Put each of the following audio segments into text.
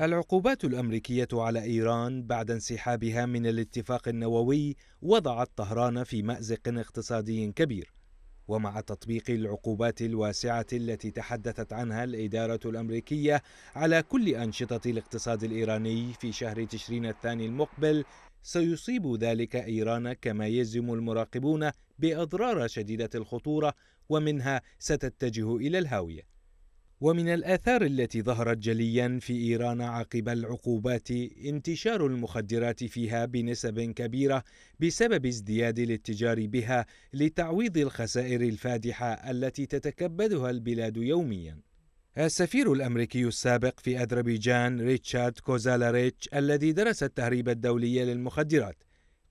العقوبات الامريكيه على ايران بعد انسحابها من الاتفاق النووي وضعت طهران في مازق اقتصادي كبير ومع تطبيق العقوبات الواسعه التي تحدثت عنها الاداره الامريكيه على كل انشطه الاقتصاد الايراني في شهر تشرين الثاني المقبل سيصيب ذلك ايران كما يزم المراقبون باضرار شديده الخطوره ومنها ستتجه الى الهاويه ومن الآثار التي ظهرت جليا في إيران عقب العقوبات انتشار المخدرات فيها بنسب كبيرة بسبب ازدياد الاتجار بها لتعويض الخسائر الفادحة التي تتكبدها البلاد يوميا. السفير الأمريكي السابق في أذربيجان ريتشارد كوزالاريتش الذي درس التهريب الدولي للمخدرات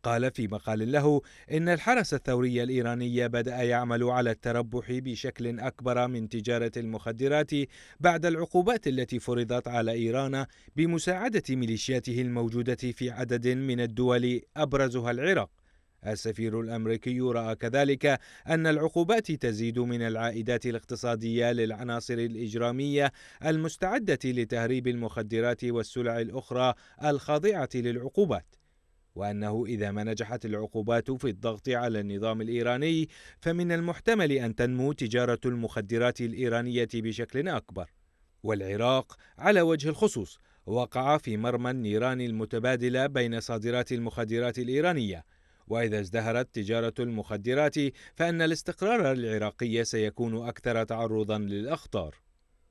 قال في مقال له إن الحرس الثوري الإيراني بدأ يعمل على التربح بشكل أكبر من تجارة المخدرات بعد العقوبات التي فرضت على إيران بمساعدة ميليشياته الموجودة في عدد من الدول أبرزها العراق السفير الامريكي راى كذلك ان العقوبات تزيد من العائدات الاقتصاديه للعناصر الاجراميه المستعده لتهريب المخدرات والسلع الاخرى الخاضعه للعقوبات وأنه إذا ما نجحت العقوبات في الضغط على النظام الإيراني فمن المحتمل أن تنمو تجارة المخدرات الإيرانية بشكل أكبر والعراق على وجه الخصوص وقع في مرمى النيران المتبادلة بين صادرات المخدرات الإيرانية وإذا ازدهرت تجارة المخدرات فإن الاستقرار العراقي سيكون أكثر تعرضا للأخطار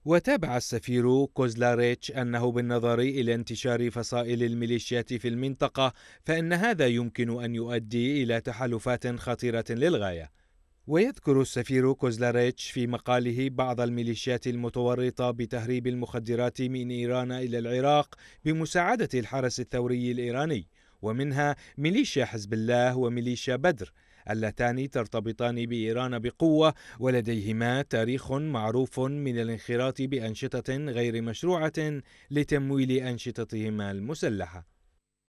وتابع السفير كوزلاريتش أنه بالنظر إلى انتشار فصائل الميليشيات في المنطقة فإن هذا يمكن أن يؤدي إلى تحالفات خطيرة للغاية ويذكر السفير كوزلاريتش في مقاله بعض الميليشيات المتورطة بتهريب المخدرات من إيران إلى العراق بمساعدة الحرس الثوري الإيراني ومنها ميليشيا حزب الله وميليشيا بدر اللتان ترتبطان بإيران بقوة ولديهما تاريخ معروف من الانخراط بأنشطة غير مشروعة لتمويل أنشطتهما المسلحة